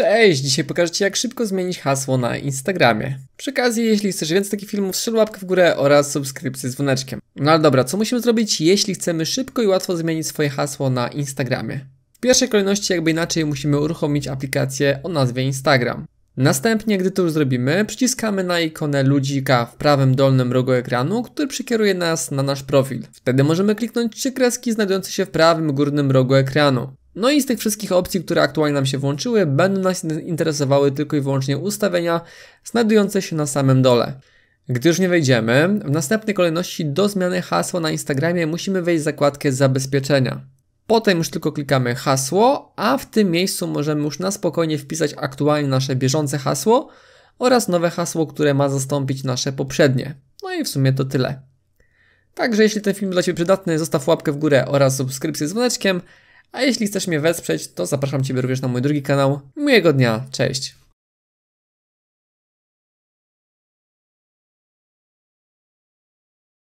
Cześć, dzisiaj pokażę Ci jak szybko zmienić hasło na Instagramie. Przy okazji, jeśli chcesz więcej takich filmów, strzel łapkę w górę oraz subskrypcję z dzwoneczkiem. No ale dobra, co musimy zrobić, jeśli chcemy szybko i łatwo zmienić swoje hasło na Instagramie? W pierwszej kolejności, jakby inaczej, musimy uruchomić aplikację o nazwie Instagram. Następnie, gdy to już zrobimy, przyciskamy na ikonę ludzika w prawym dolnym rogu ekranu, który przekieruje nas na nasz profil. Wtedy możemy kliknąć trzy kreski znajdujące się w prawym górnym rogu ekranu. No i z tych wszystkich opcji, które aktualnie nam się włączyły, będą nas interesowały tylko i wyłącznie ustawienia znajdujące się na samym dole. Gdy już nie wejdziemy, w następnej kolejności do zmiany hasła na Instagramie musimy wejść w zakładkę zabezpieczenia. Potem już tylko klikamy hasło, a w tym miejscu możemy już na spokojnie wpisać aktualnie nasze bieżące hasło oraz nowe hasło, które ma zastąpić nasze poprzednie. No i w sumie to tyle. Także jeśli ten film był dla Ciebie przydatny, zostaw łapkę w górę oraz subskrypcję z dzwoneczkiem. A jeśli chcesz mnie wesprzeć, to zapraszam Ciebie również na mój drugi kanał. Miłego dnia, cześć!